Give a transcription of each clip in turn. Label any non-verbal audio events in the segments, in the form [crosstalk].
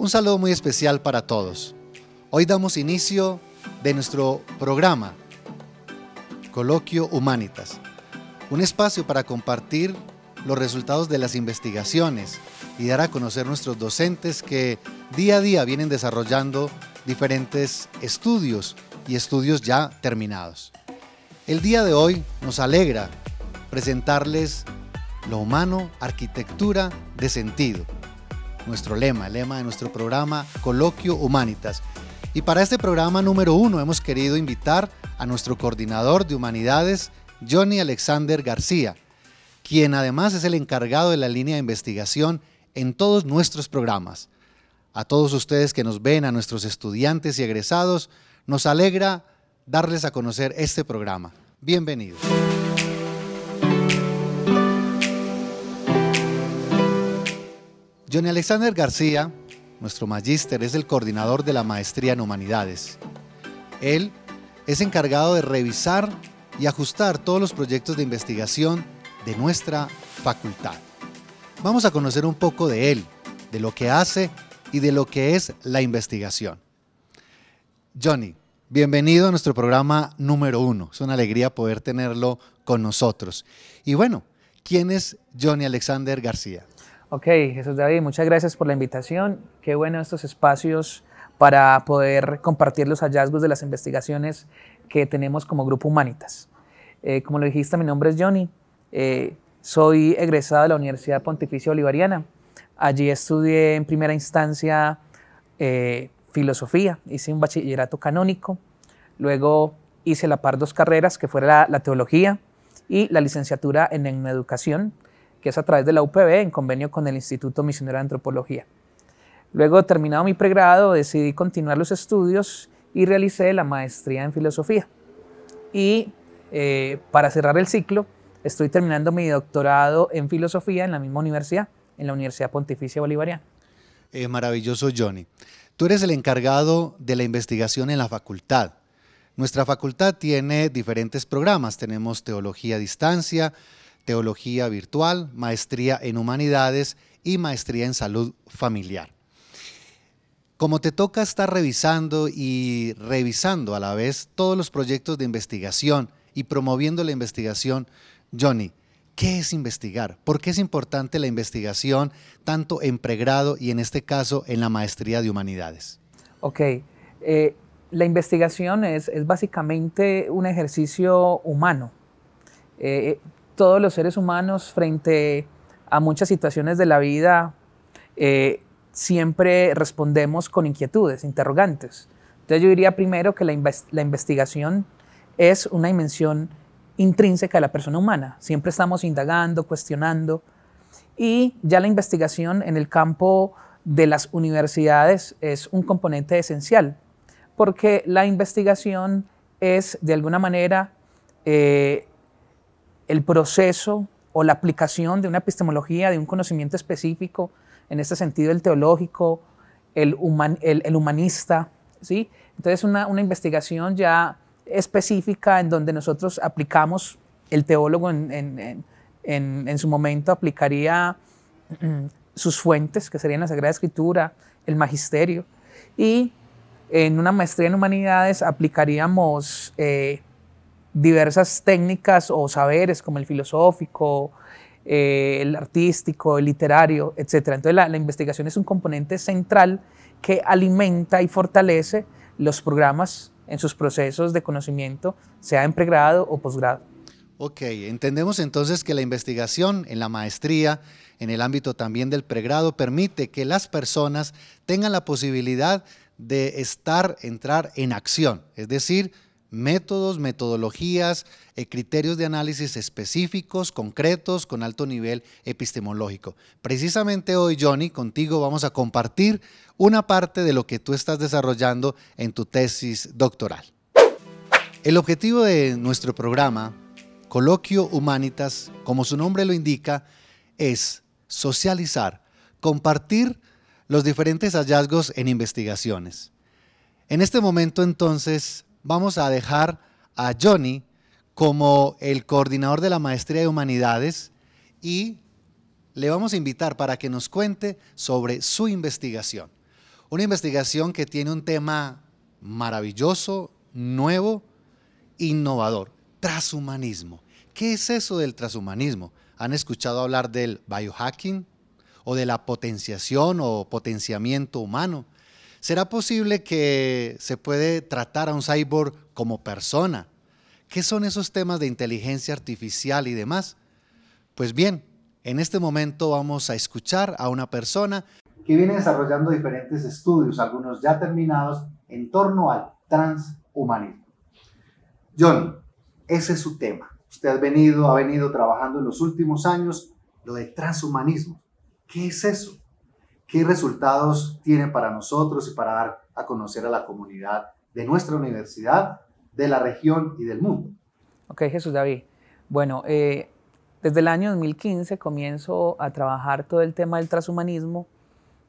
Un saludo muy especial para todos. Hoy damos inicio de nuestro programa Coloquio Humanitas, un espacio para compartir los resultados de las investigaciones y dar a conocer nuestros docentes que día a día vienen desarrollando diferentes estudios y estudios ya terminados. El día de hoy nos alegra presentarles lo humano, arquitectura de sentido nuestro lema, el lema de nuestro programa Coloquio Humanitas. Y para este programa número uno hemos querido invitar a nuestro coordinador de humanidades, Johnny Alexander García, quien además es el encargado de la línea de investigación en todos nuestros programas. A todos ustedes que nos ven, a nuestros estudiantes y egresados, nos alegra darles a conocer este programa. Bienvenidos. Johnny Alexander García, nuestro magíster, es el coordinador de la maestría en humanidades. Él es encargado de revisar y ajustar todos los proyectos de investigación de nuestra facultad. Vamos a conocer un poco de él, de lo que hace y de lo que es la investigación. Johnny, bienvenido a nuestro programa número uno. Es una alegría poder tenerlo con nosotros. Y bueno, ¿quién es Johnny Alexander García? Ok, Jesús David, muchas gracias por la invitación. Qué bueno estos espacios para poder compartir los hallazgos de las investigaciones que tenemos como Grupo Humanitas. Eh, como lo dijiste, mi nombre es Johnny. Eh, soy egresado de la Universidad Pontificia Bolivariana. Allí estudié en primera instancia eh, filosofía, hice un bachillerato canónico, luego hice la par dos carreras, que fue la, la teología y la licenciatura en educación que es a través de la UPB en convenio con el Instituto Misionero de Antropología. Luego, terminado mi pregrado, decidí continuar los estudios y realicé la maestría en filosofía. Y eh, para cerrar el ciclo, estoy terminando mi doctorado en filosofía en la misma universidad, en la Universidad Pontificia Bolivariana. Eh, maravilloso, Johnny. Tú eres el encargado de la investigación en la facultad. Nuestra facultad tiene diferentes programas. Tenemos teología a distancia, Teología Virtual, Maestría en Humanidades y Maestría en Salud Familiar. Como te toca estar revisando y revisando a la vez todos los proyectos de investigación y promoviendo la investigación, Johnny, ¿qué es investigar? ¿Por qué es importante la investigación tanto en pregrado y en este caso en la maestría de humanidades? Ok, eh, la investigación es, básicamente un ejercicio humano. Eh, todos los seres humanos frente a muchas situaciones de la vida eh, siempre respondemos con inquietudes, interrogantes. Entonces yo diría primero que la, investigación es una dimensión intrínseca de la persona humana. Siempre estamos indagando, cuestionando. Y ya la investigación en el campo de las universidades es un componente esencial, porque la investigación es de alguna manera eh, el proceso o la aplicación de una epistemología, de un conocimiento específico, en este sentido el teológico, el, humanista, ¿sí? Entonces una, investigación ya específica en donde nosotros aplicamos, el teólogo en, su momento aplicaría [clears throat] sus fuentes, que serían la Sagrada Escritura, el Magisterio, y en una maestría en humanidades aplicaríamos eh, diversas técnicas o saberes como el filosófico, eh, el artístico, el literario, etc. Entonces la, la, investigación es un componente central que alimenta y fortalece los programas en sus procesos de conocimiento, sea en pregrado o posgrado. Ok, entendemos entonces que la investigación en la maestría, en el ámbito también del pregrado, permite que las personas tengan la posibilidad de estar, entrar en acción, es decir, métodos, metodologías, y eh, criterios de análisis específicos, concretos, con alto nivel epistemológico. Precisamente hoy, Johnny, contigo vamos a compartir una parte de lo que tú estás desarrollando en tu tesis doctoral. El objetivo de nuestro programa, Coloquio Humanitas, como su nombre lo indica, es socializar, compartir los diferentes hallazgos en investigaciones. En este momento entonces vamos a dejar a Johnny como el coordinador de la Maestría de Humanidades y le vamos a invitar para que nos cuente sobre su investigación. Una investigación que tiene un tema maravilloso, nuevo, innovador, transhumanismo. ¿Qué es eso del transhumanismo? ¿Han escuchado hablar del biohacking o de la potenciación o potenciamiento humano? ¿Será posible que se puede tratar a un cyborg como persona? ¿Qué son esos temas de inteligencia artificial y demás? Pues bien, en este momento vamos a escuchar a una persona que viene desarrollando diferentes estudios, algunos ya terminados, en torno al transhumanismo. John, ese es su tema. Usted ha venido, ha venido trabajando en los últimos años lo de transhumanismo. ¿Qué es eso? qué resultados tiene para nosotros y para dar a conocer a la comunidad de nuestra universidad, de la región y del mundo. Ok, Jesús David. Bueno, eh, desde el año 2015 comienzo a trabajar todo el tema del transhumanismo,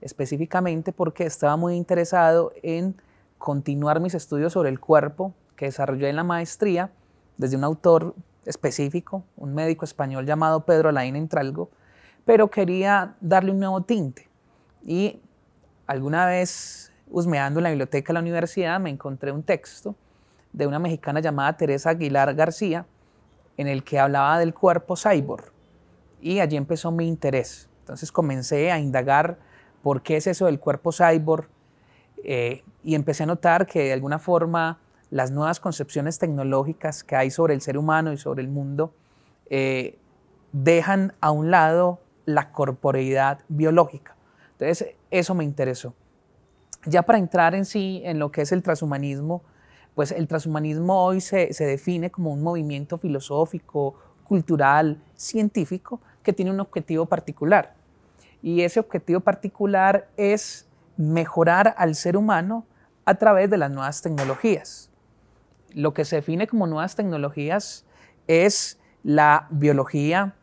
específicamente porque estaba muy interesado en continuar mis estudios sobre el cuerpo que desarrollé en la maestría desde un autor específico, un médico español llamado Pedro Alain Entralgo, pero quería darle un nuevo tinte. Y alguna vez, husmeando en la biblioteca de la universidad, me encontré un texto de una mexicana llamada Teresa Aguilar García, en el que hablaba del cuerpo cyborg. Y allí empezó mi interés. Entonces comencé a indagar por qué es eso del cuerpo cyborg eh, y empecé a notar que de alguna forma las nuevas concepciones tecnológicas que hay sobre el ser humano y sobre el mundo eh, dejan a un lado la corporeidad biológica. Entonces, eso me interesó. Ya para entrar en sí, en lo que es el transhumanismo, pues el transhumanismo hoy se, se define como un movimiento filosófico, cultural, científico, que tiene un objetivo particular. Y ese objetivo particular es mejorar al ser humano a través de las nuevas tecnologías. Lo que se define como nuevas tecnologías es la biología,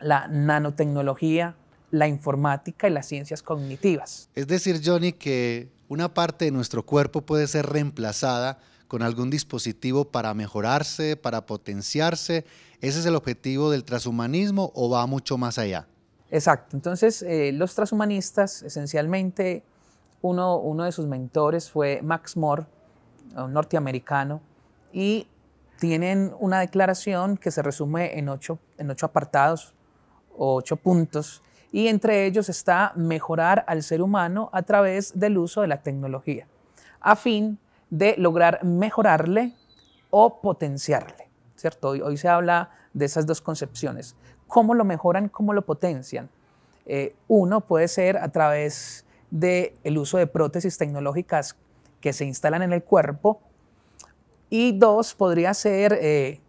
la nanotecnología, la informática y las ciencias cognitivas. Es decir, Johnny, que una parte de nuestro cuerpo puede ser reemplazada con algún dispositivo para mejorarse, para potenciarse. ¿Ese es el objetivo del transhumanismo o va mucho más allá? Exacto. Entonces, eh, los transhumanistas, esencialmente, uno, de sus mentores fue Max Moore, un norteamericano, y tienen una declaración que se resume en ocho, en ocho apartados o ocho puntos y entre ellos está mejorar al ser humano a través del uso de la tecnología, a fin de lograr mejorarle o potenciarle, ¿cierto? Hoy, se habla de esas dos concepciones. ¿Cómo lo mejoran? ¿Cómo lo potencian? Eh, uno puede ser a través del uso de prótesis tecnológicas que se instalan en el cuerpo y dos podría ser, eh,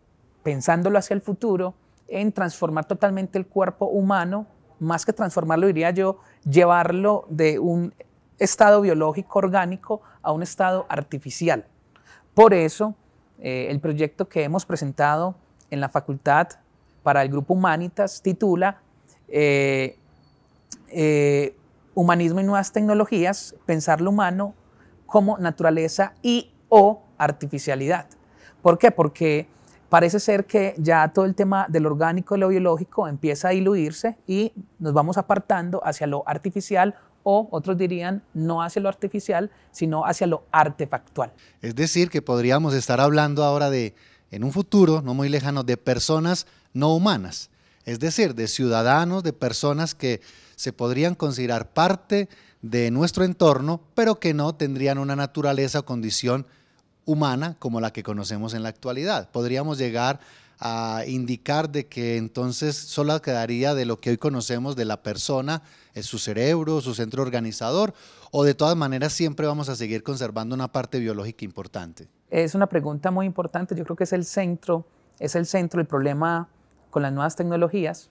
pensándolo hacia el futuro, en transformar totalmente el cuerpo humano más que transformarlo, diría yo, llevarlo de un estado biológico orgánico a un estado artificial. Por eso, eh, el proyecto que hemos presentado en la facultad para el grupo Humanitas titula eh, eh, Humanismo y nuevas tecnologías, pensar lo humano como naturaleza y o artificialidad. ¿Por qué? Porque parece ser que ya todo el tema del orgánico y lo biológico empieza a diluirse y nos vamos apartando hacia lo artificial o otros dirían no hacia lo artificial, sino hacia lo artefactual. Es decir, que podríamos estar hablando ahora de, en un futuro no muy lejano, de personas no humanas, es decir, de ciudadanos, de personas que se podrían considerar parte de nuestro entorno, pero que no tendrían una naturaleza o condición humana como la que conocemos en la actualidad. Podríamos llegar a indicar de que entonces solo quedaría de lo que hoy conocemos de la persona, eh, su cerebro, su centro organizador, o de todas maneras siempre vamos a seguir conservando una parte biológica importante. Es una pregunta muy importante, yo creo que es el centro, es el centro del problema con las nuevas tecnologías,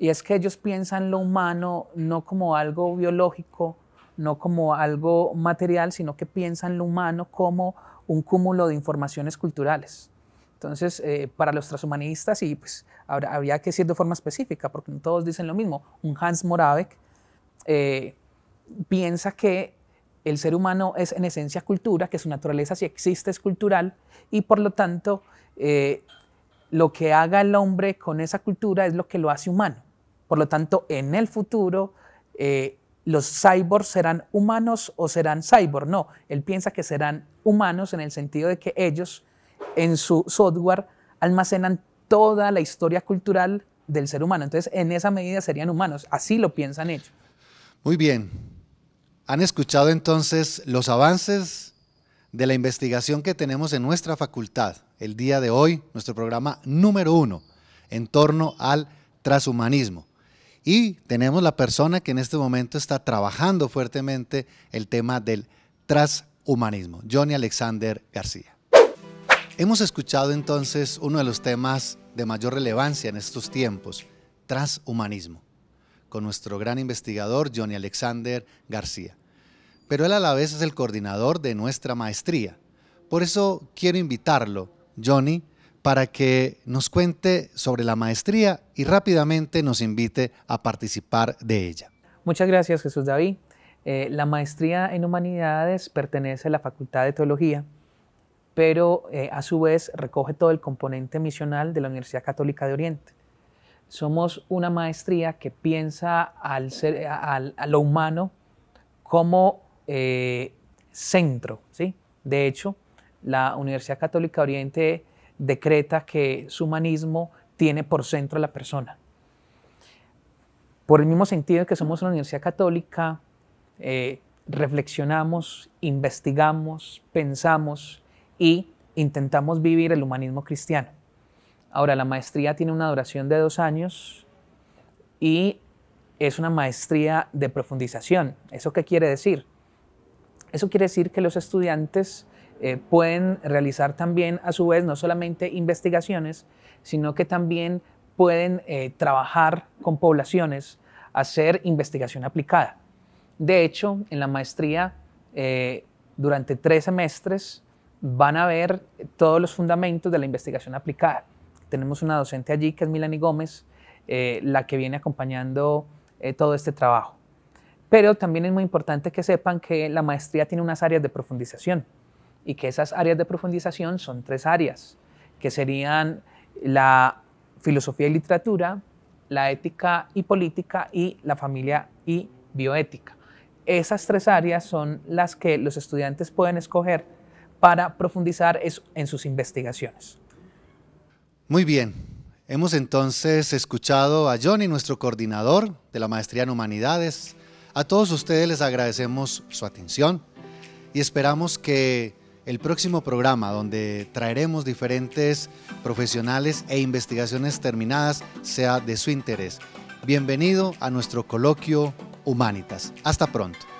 y es que ellos piensan lo humano no como algo biológico, no como algo material, sino que piensan lo humano como un cúmulo de informaciones culturales. Entonces, eh, para los transhumanistas, y pues habría que decir de forma específica, porque todos dicen lo mismo. Un Hans Moravec eh, piensa que el ser humano es en esencia cultura, que su naturaleza si existe es cultural, y por lo tanto, eh, lo que haga el hombre con esa cultura es lo que lo hace humano. Por lo tanto, en el futuro, los cyborgs serán humanos o serán cyborgs? No, él piensa que serán humanos en el sentido de que ellos en su software almacenan toda la historia cultural del ser humano. Entonces, en esa medida serían humanos. Así lo piensan ellos. Muy bien. Han escuchado entonces los avances de la investigación que tenemos en nuestra facultad el día de hoy, nuestro programa número uno, en torno al transhumanismo. Y tenemos la persona que en este momento está trabajando fuertemente el tema del transhumanismo, Johnny Alexander García. Hemos escuchado entonces uno de los temas de mayor relevancia en estos tiempos, transhumanismo, con nuestro gran investigador Johnny Alexander García. Pero él a la vez es el coordinador de nuestra maestría. Por eso quiero invitarlo, Johnny, para que nos cuente sobre la maestría y rápidamente nos invite a participar de ella. Muchas gracias, Jesús David. Eh, la maestría en humanidades pertenece a la Facultad de Teología, pero eh, a su vez recoge todo el componente misional de la Universidad Católica de Oriente. Somos una maestría que piensa al ser, a, lo humano como eh, centro. ¿sí? De hecho, la Universidad Católica de Oriente decreta que su humanismo tiene por centro a la persona. Por el mismo sentido que somos una universidad católica, eh, reflexionamos, investigamos, pensamos y intentamos vivir el humanismo cristiano. Ahora, la maestría tiene una duración de dos años y es una maestría de profundización. ¿Eso qué quiere decir? Eso quiere decir que los estudiantes eh, pueden realizar también a su vez no solamente investigaciones, sino que también pueden eh, trabajar con poblaciones, hacer investigación aplicada. De hecho, en la maestría, eh, durante tres semestres, van a ver todos los fundamentos de la investigación aplicada. Tenemos una docente allí que es Milani Gómez, la que viene acompañando todo este trabajo. Pero también es muy importante que sepan que la maestría tiene unas áreas de profundización y que esas áreas de profundización son tres áreas, que serían la filosofía y literatura, la ética y política y la familia y bioética. Esas tres áreas son las que los estudiantes pueden escoger para profundizar en sus investigaciones. Muy bien, hemos entonces escuchado a Johnny, nuestro coordinador de la Maestría en Humanidades. A todos ustedes les agradecemos su atención y esperamos que el próximo programa donde traeremos diferentes profesionales e investigaciones terminadas sea de su interés. Bienvenido a nuestro coloquio Humanitas. Hasta pronto.